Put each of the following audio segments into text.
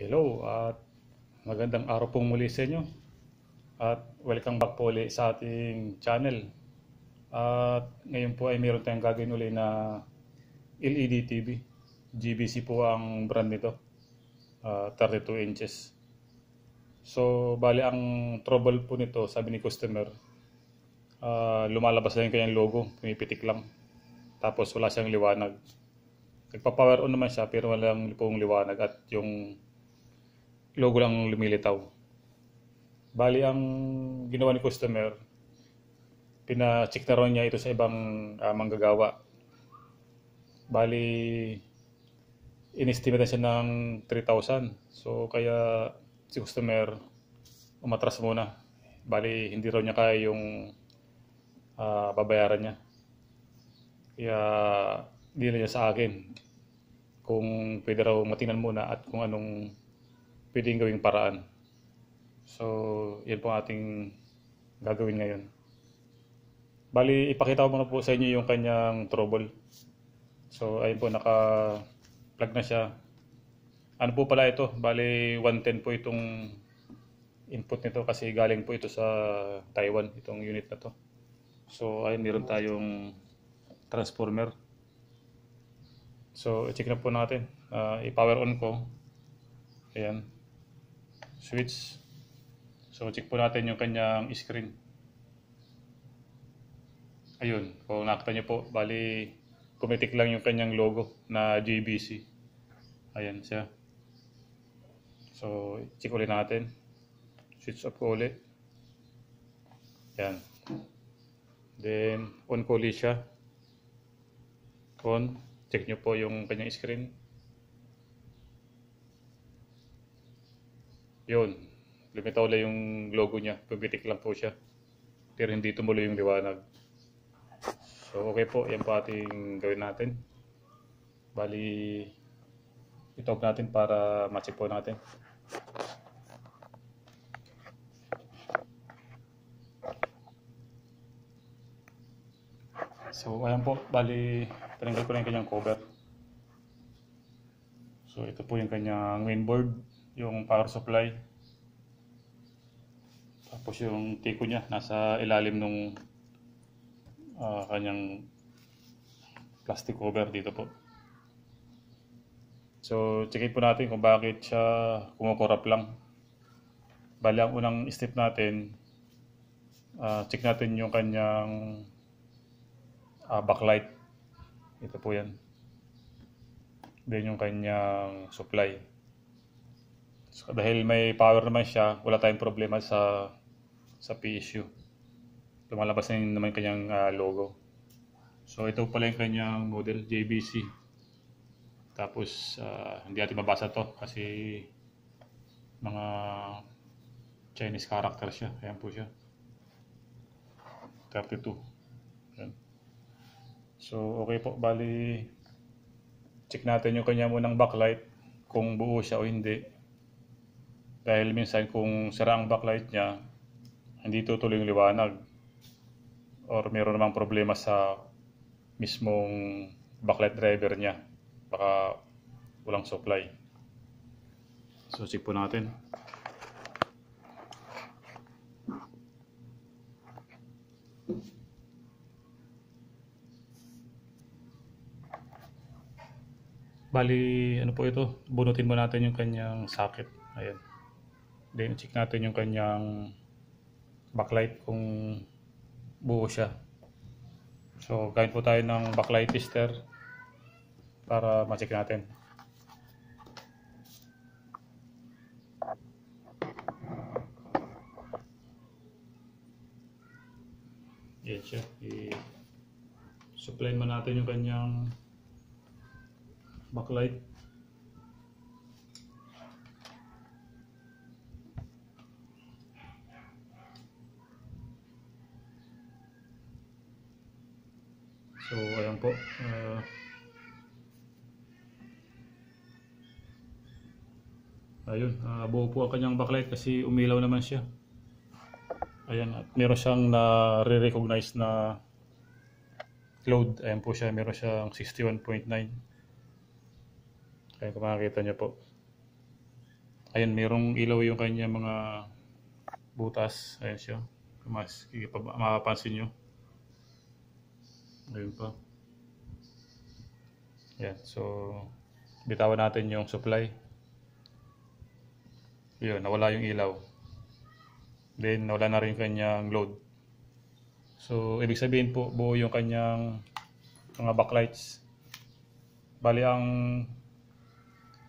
Hello at magandang araw pong muli sa inyo at welcome back po ulit sa ating channel at ngayon po ay meron tayong gagawin ulit na LED TV GBC po ang brand nito uh, ah, 32 inches so bali ang trouble po nito sabi ni customer uh, lumalabas lang yung kanyang logo pinipitik lang tapos wala siyang liwanag nagpa-power on naman siya pero walang pong liwanag at yung logo lang lumilitaw. Bali, ang ginawa ni customer, pina-check na ron niya ito sa ibang uh, manggagawa. Bali, inestimate na siya ng 3,000. So, kaya si customer umatras muna. Bali, hindi raw niya kaya yung uh, babayaran niya. Kaya, hindi na niya sa akin kung pwede raw matingnan muna at kung anong pwedeng gawing paraan. So, yan po ating gagawin ngayon. Bali, ipakita ko muna po sa inyo yung kanyang trouble. So, ayun po, naka-plug na siya. Ano po pala ito? Bali, 110 po itong input nito kasi galing po ito sa Taiwan, itong unit na to. So, ayun, meron tayong transformer. So, i-check na po natin. Uh, i-power on ko. Ayan switch. So, check po natin yung kanyang screen. Ayun, kung nakita nyo po, bali, kumitik lang yung kanyang logo na JBC. Ayan siya. So, check ulit natin. Switch off ko ulit. Ayan. Then, on ko ulit siya. On. Check nyo po yung kanyang screen. Yun. Lumitaw lang yung logo niya. Pumitik lang po siya. Pero hindi tumuloy yung liwanag. So okay po. Yan po ating gawin natin. Bali, itog natin para match po natin. So, ayan po, bali, tinanggal ko na yung kanyang cover. So, ito po yung kanyang mainboard yung power supply tapos yung tiko niya nasa ilalim ng uh, ah, kanyang plastic cover dito po so checkin po natin kung bakit siya kumukurap lang bali ang unang step natin uh, check natin yung kanyang uh, backlight ito po yan then yung kanyang supply So, dahil may power naman siya, wala tayong problema sa sa PSU. Lumalabas na yun naman kanyang uh, logo. So ito pala yung kanyang model, JBC. Tapos uh, hindi natin mabasa to kasi mga Chinese character siya. Ayan po siya. 32. Ayan. So okay po, bali check natin yung kanya munang backlight kung buo siya o hindi. Dahil minsan kung sira ang backlight niya, hindi tutuloy yung liwanag. Or meron namang problema sa mismong backlight driver niya. Baka walang supply. So, check po natin. Bali, ano po ito? Bunutin mo natin yung kanyang socket. Ayan. Then check natin yung kanyang backlight kung buo siya. So gamit po tayo ng backlight tester para ma-check natin. Yan siya. I-supply man natin yung kanyang backlight. po. Uh, ayun, uh, buo po ang kanyang backlight kasi umilaw naman siya. Ayan, at meron siyang na-recognize na load. Ayan po siya, meron siyang 61.9. Ayan, kung makakita niyo po. Ayan, merong ilaw yung kanya mga butas. Ayan siya. mas, mapapansin nyo. Ayun pa. Yan. So, bitawan natin yung supply. Yun, nawala yung ilaw. Then, nawala na rin yung kanyang load. So, ibig sabihin po, buo yung kanyang mga backlights. Bali, ang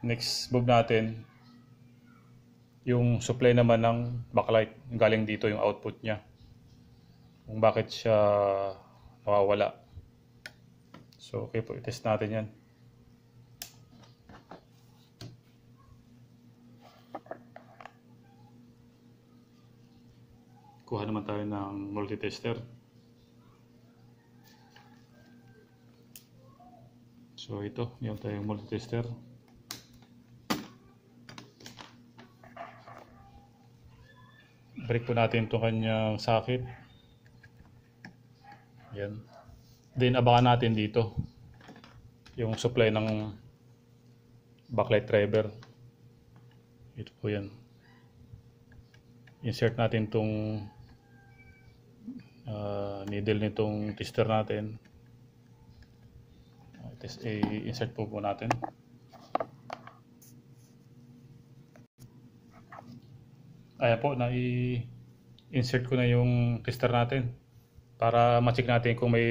next move natin, yung supply naman ng backlight. Galing dito yung output niya. Kung bakit siya nawawala. So, okay po, i-test natin yan. Kuha naman tayo ng multitester. So, ito, yung tayong multitester. Break po natin itong kanyang socket. Yan. Then abangan natin dito yung supply ng backlight driver. Ito po yan. Insert natin itong uh, ah, needle nitong tester natin. Uh, ah, i-insert po po natin. Ayan po, na-insert ko na yung tester natin para ma-check natin kung may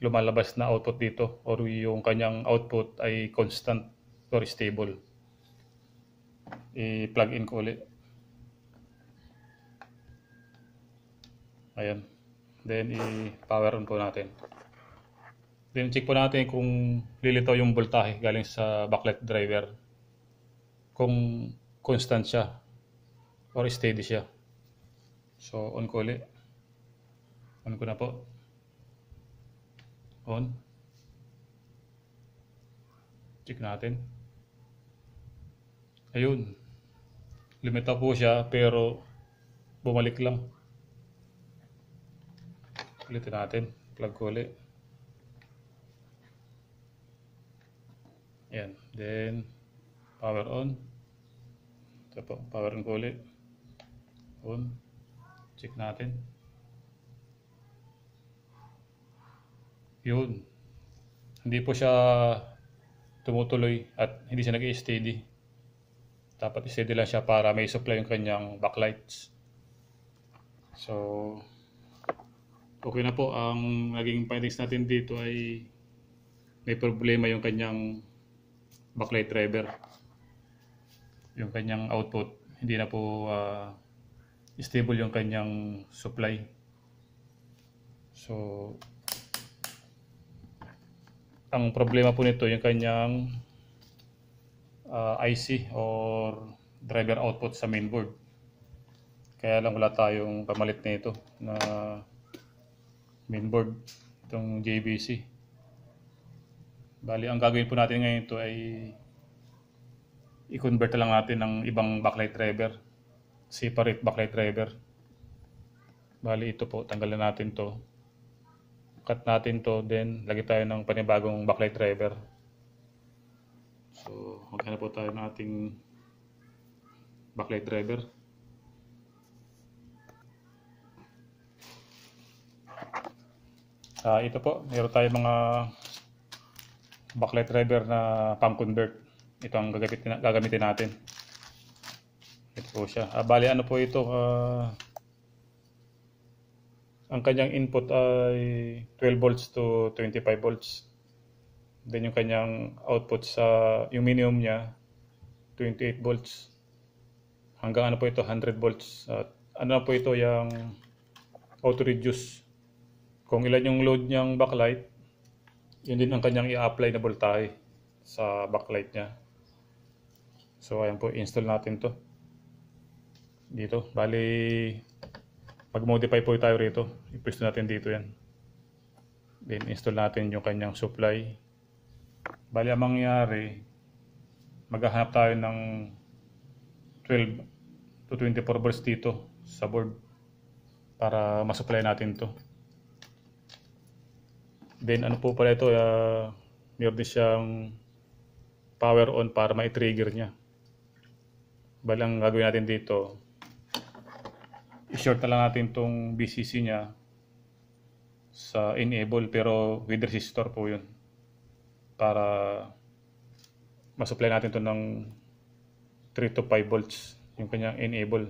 lumalabas na output dito or yung kanyang output ay constant or stable. I-plug in ko ulit. Ayan. Then, i-power on po natin. Then, check po natin kung lilitaw yung voltahe galing sa backlight driver. Kung constant siya or steady siya. So, on ko ulit. On ko na po on check natin ayun lumitaw po siya pero bumalik lang ulitin natin plug ko ulit yan then power on ito po power on ko ulit on check natin Yun. Hindi po siya tumutuloy at hindi siya nag-steady. Dapat steady lang siya para may supply yung kanyang backlights. So, okay na po. Ang naging findings natin dito ay may problema yung kanyang backlight driver. Yung kanyang output. Hindi na po uh, stable yung kanyang supply. So, ang problema po nito yung kanyang uh, ah, IC or driver output sa mainboard. Kaya lang wala tayong pamalit nito na, mainboard itong JBC. Bali, ang gagawin po natin ngayon ito ay i-convert lang natin ng ibang backlight driver. Separate backlight driver. Bali, ito po, Tanggalin natin to cut natin to then lagay tayo ng panibagong backlight driver so maghanap po tayo ng ating backlight driver uh, ito po meron tayo mga backlight driver na pang convert ito ang gagamitin, gagamitin natin ito po siya uh, ah, bali ano po ito uh, ang kanyang input ay 12 volts to 25 volts. Then yung kanyang output sa yung minimum niya 28 volts. Hanggang ano po ito 100 volts. At ano po ito yung auto reduce. Kung ilan yung load niyang backlight, yun din ang kanyang i-apply na voltage sa backlight niya. So ayan po, install natin to. Dito, bali pag-modify po tayo rito, i ipwesto natin dito yan. Then install natin yung kanyang supply. Bali ang mangyari, maghahanap tayo ng 12 to 24 volts dito sa board para masupply natin to. Then ano po pala ito, uh, meron din siyang power on para ma-trigger niya. Balang gagawin natin dito, i-short na lang natin tong BCC niya sa enable pero with resistor po yun para masupply natin to ng 3 to 5 volts yung kanyang enable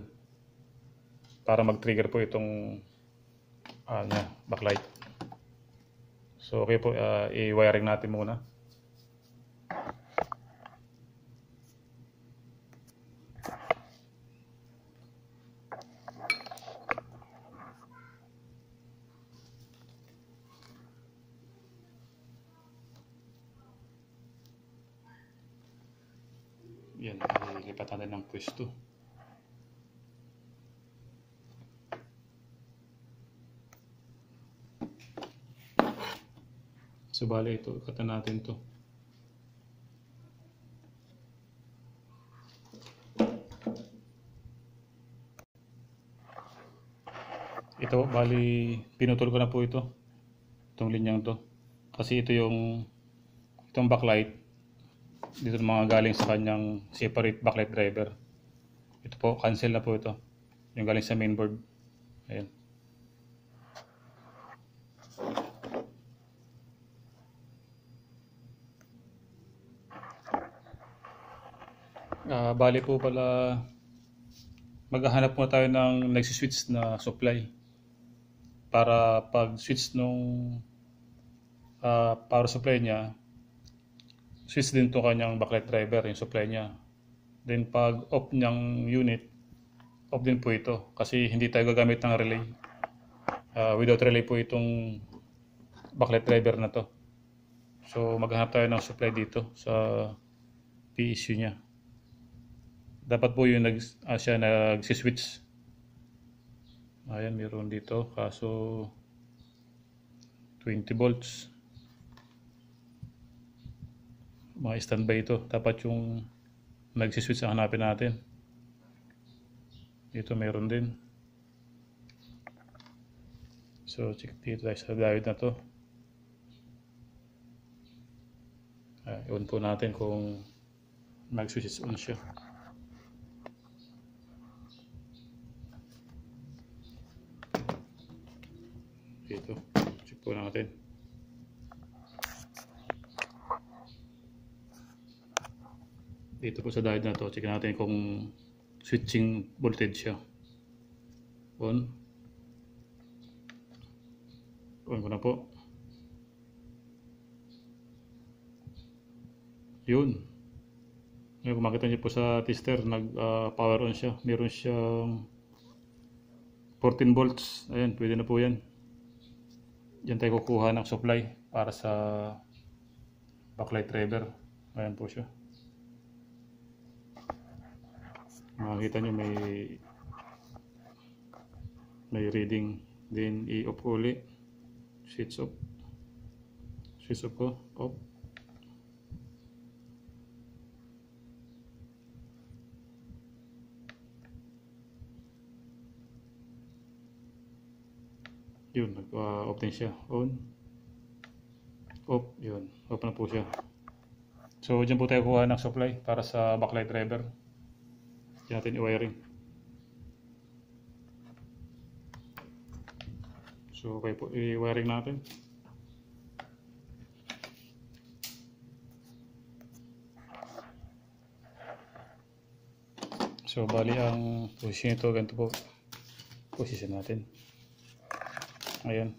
para mag-trigger po itong ah, ano, uh, backlight so okay po uh, i-wiring natin muna Kristo. So, bali ito, ikatan natin to. Ito, bali, pinutol ko na po ito. Itong linyang to. Kasi ito yung, itong backlight, dito mga galing sa kanyang separate backlight driver. Ito po, cancel na po ito. Yung galing sa mainboard. Ayan. Uh, ah, bali po pala maghahanap muna tayo ng nagsiswitch na supply para pag switch nung uh, power supply niya switch din to kanyang backlight driver yung supply niya Then pag off niyang unit, off din po ito kasi hindi tayo gagamit ng relay. Uh, without relay po itong backlight driver na to. So maghanap tayo ng supply dito sa PSU e niya. Dapat po yung nag, uh, siya nag-switch. Ayan, meron dito. Kaso 20 volts. Mga standby ito. Dapat yung nagsiswitch ang hanapin natin dito meron din so check dito tayo sa diode na to uh, ah, i po natin kung mag-switch on siya Dito po sa diode na to, check natin kung switching voltage siya. On. On ko na po. Yun. Ngayon, kung makita po sa tester, nag-power ah, on siya. Meron siyang 14 volts. Ayan, pwede na po yan. Diyan tayo kukuha ng supply para sa backlight driver. Ayan po siya. makikita nyo may may reading then i-off e ko ulit switch off switch off ko off yun nag-off ah, uh, din siya on off yun off na po siya so dyan po tayo kuha ng supply para sa backlight driver hindi natin i-wiring. So, okay po. I-wiring natin. So, bali ang position nito, ganito po. Position natin. Ayan.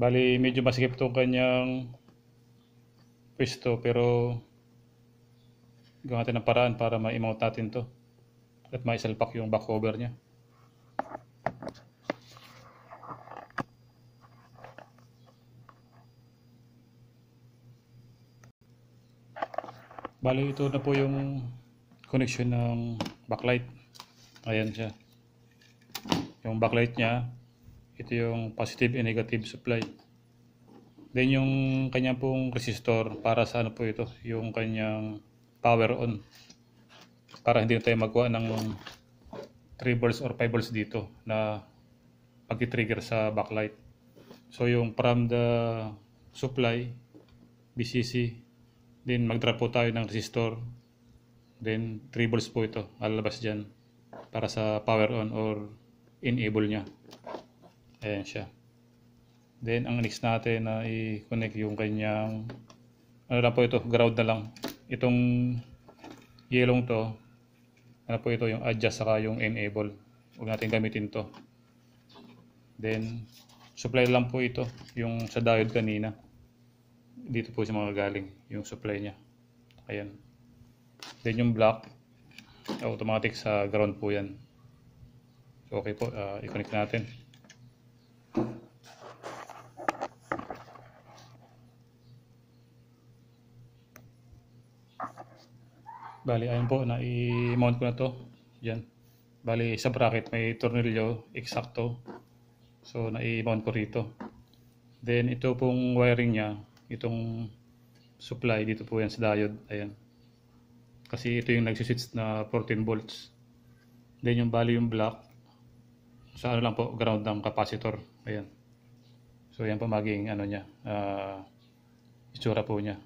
Bali, medyo masikip itong kanyang pwesto, pero gawa natin ng paraan para ma-mount natin to at ma-selpak yung back cover niya. Bali ito na po yung connection ng backlight. Ayan siya. Yung backlight niya, ito yung positive and negative supply. Then yung kanya pong resistor para sa ano po ito, yung kanyang power on para hindi tayo magkuha ng 3 volts or 5 volts dito na pag-trigger sa backlight. So yung from the supply, BCC, then mag-drop po tayo ng resistor, then 3 volts po ito, lalabas dyan para sa power on or enable nya. Ayan siya. Then ang next natin na i-connect yung kanyang, ano lang po ito, ground na lang itong yellow to, ano po ito, yung adjust saka yung enable. Huwag natin gamitin to. Then, supply lang po ito, yung sa diode kanina. Dito po siya mga galing, yung supply niya. Ayan. Then yung black, automatic sa ground po yan. So, okay po, uh, i-connect natin. bali ayun po na i-mount ko na to yan bali sa bracket may tornilyo eksakto so na i-mount ko rito then ito pong wiring niya, itong supply dito po yan sa diode ayan kasi ito yung nagsiswitch na 14 volts then yung bali yung block. sa ano lang po ground ng capacitor ayan so yan po maging ano nya uh, ah, itsura po niya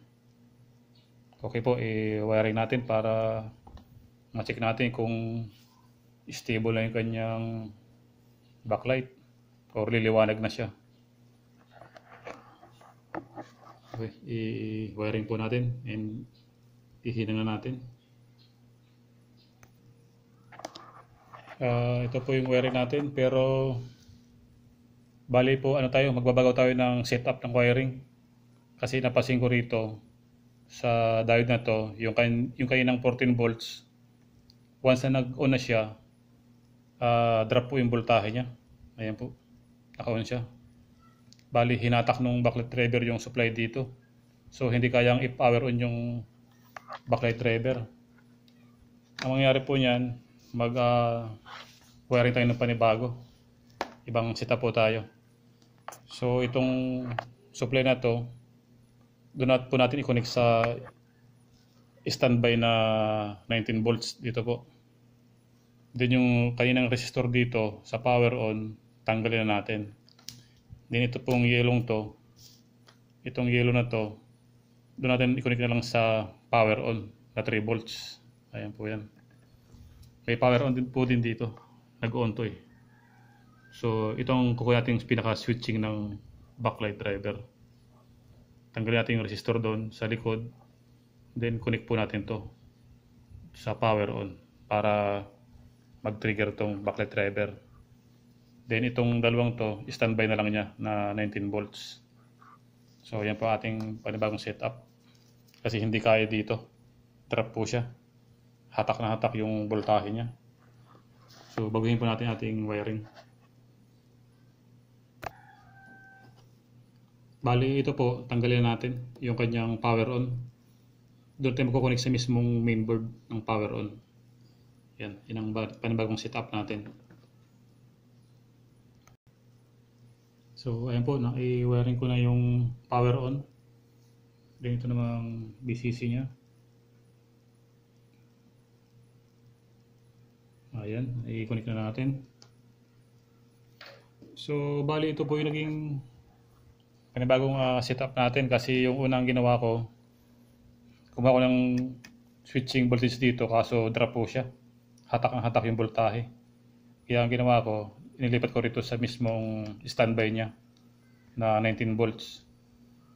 Okay po, i-wiring natin para ma-check natin kung stable na yung kanyang backlight or liliwanag na siya. Okay, i-wiring po natin and ihinang na natin. Uh, ito po yung wiring natin pero bali po ano tayo magbabagaw tayo ng setup ng wiring kasi napasin ko rito sa diode na to, yung, kan yung kaninang 14 volts, once na nag-on na siya, uh, drop po yung voltahe niya. Ayan po, naka-on siya. Bali, hinatak nung backlight driver yung supply dito. So, hindi kayang i-power on yung backlight driver. Ang mangyari po niyan, mag-wiring ah, uh, tayo ng panibago. Ibang setup po tayo. So, itong supply na to, doon natin po natin i-connect sa standby na 19 volts dito po. Then yung kaninang resistor dito sa power on, tanggalin na natin. Then ito pong yellow to, itong yellow na to, doon natin i-connect na lang sa power on na 3 volts. Ayan po yan. May power on din po din dito. Nag-on to eh. So itong kukuha natin pinaka-switching ng backlight driver tanggalin natin yung resistor doon sa likod then connect po natin to sa power on para mag trigger tong backlight driver then itong dalawang to standby na lang niya na 19 volts so yan po ating panibagong setup kasi hindi kaya dito trap po siya hatak na hatak yung voltahe niya so baguhin po natin ating wiring Bali, ito po, tanggalin natin yung kanyang power on. Doon tayo magkukonek sa mismong mainboard ng power on. Yan, yun ang panibagong setup natin. So, ayan po, nai-wiring ko na yung power on. Then ito namang BCC niya. Ayan, i-connect na natin. So, bali ito po yung naging panibagong uh, setup natin kasi yung unang ginawa ko kumuha ko ng switching voltage dito kaso drop po siya hatak ang hatak yung voltahe kaya ang ginawa ko inilipat ko rito sa mismong standby niya na 19 volts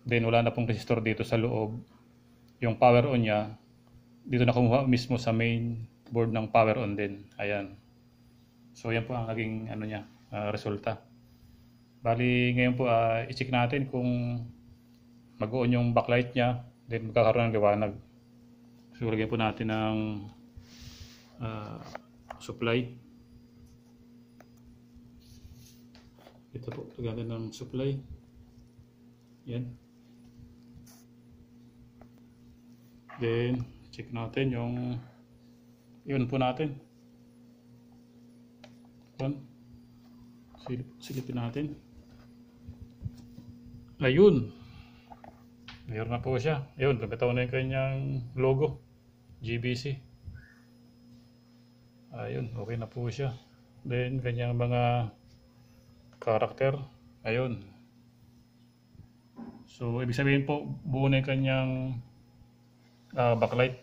then wala na pong resistor dito sa loob yung power on niya dito na kumuha mismo sa main board ng power on din ayan so yan po ang naging ano niya uh, resulta Bali, ngayon po, uh, i-check natin kung mag-on yung backlight niya, then magkakaroon ng liwanag. So, lagyan po natin ng uh, supply. Ito po, lagyan ng supply. Yan. Then, check natin yung yun po natin. Yan. Silip, silipin natin. Ayun. Meron na po siya. Ayun, lumitaw na yung kanyang logo. GBC. Ayun, okay na po siya. Then, kanyang mga character Ayun. So, ibig sabihin po, buo na yung kanyang uh, backlight.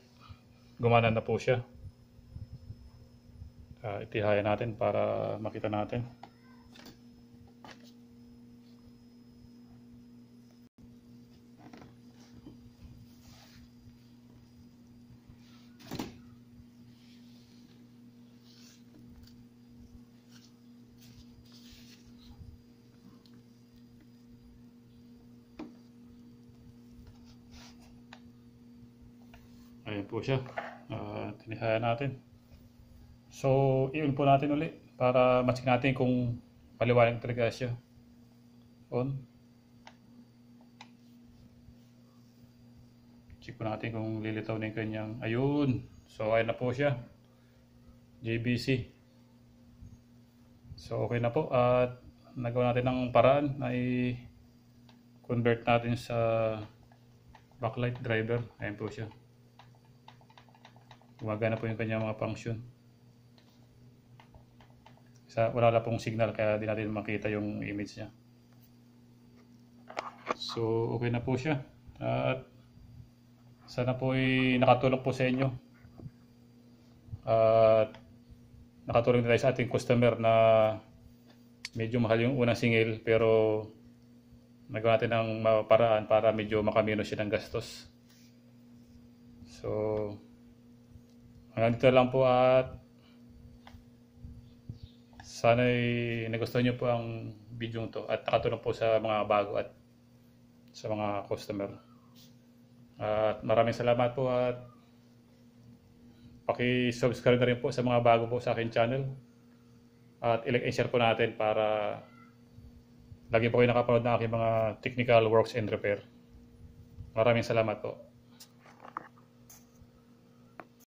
Gumana na po siya. Uh, ah, itihayan natin para makita natin. siya. Uh, ah, tinihaya natin. So, i-on po natin uli para ma-check natin kung paliwanag talaga siya. On. Check po natin kung lilitaw na yung kanyang. Ayun. So, ayun na po siya. JBC. So, okay na po. At nagawa natin ng paraan na i-convert natin sa backlight driver. Ayan po siya gumagana po yung kanyang mga function sa wala na pong signal kaya di natin makita yung image niya so okay na po siya at sana po ay nakatulong po sa inyo at nakatulong din tayo sa ating customer na medyo mahal yung unang singil pero nagawa natin ng paraan para medyo makamino siya ng gastos so Hanggang dito lang po at sana'y nagustuhan nyo po ang video to at nakatulong po sa mga bago at sa mga customer. At maraming salamat po at paki-subscribe na rin po sa mga bago po sa akin channel. At i-like and share po natin para lagi po kayo nakapanood ng aking mga technical works and repair. Maraming salamat po.